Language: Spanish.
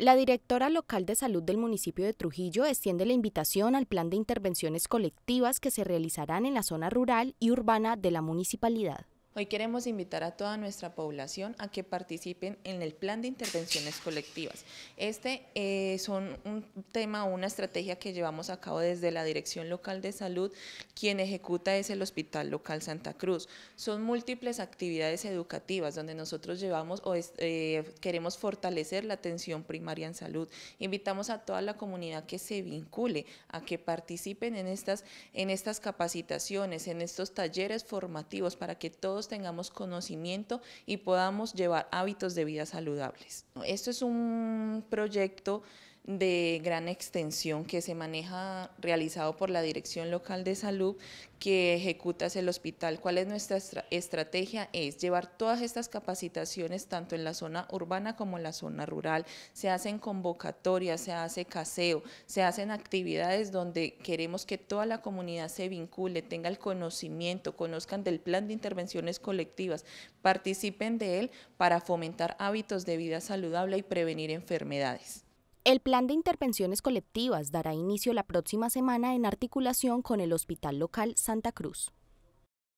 La directora local de salud del municipio de Trujillo extiende la invitación al plan de intervenciones colectivas que se realizarán en la zona rural y urbana de la municipalidad. Hoy queremos invitar a toda nuestra población a que participen en el plan de intervenciones colectivas. Este es eh, un, tema, una estrategia que llevamos a cabo desde la Dirección Local de Salud, quien ejecuta es el Hospital Local Santa Cruz. Son múltiples actividades educativas donde nosotros llevamos o eh, queremos fortalecer la atención primaria en salud. Invitamos a toda la comunidad que se vincule, a que participen en estas, en estas capacitaciones, en estos talleres formativos para que todos tengamos conocimiento y podamos llevar hábitos de vida saludables. Esto es un proyecto de gran extensión que se maneja realizado por la Dirección Local de Salud que ejecutas el hospital. ¿Cuál es nuestra estrategia? Es llevar todas estas capacitaciones tanto en la zona urbana como en la zona rural. Se hacen convocatorias, se hace caseo, se hacen actividades donde queremos que toda la comunidad se vincule, tenga el conocimiento, conozcan del plan de intervenciones colectivas, participen de él para fomentar hábitos de vida saludable y prevenir enfermedades. El plan de intervenciones colectivas dará inicio la próxima semana en articulación con el Hospital Local Santa Cruz.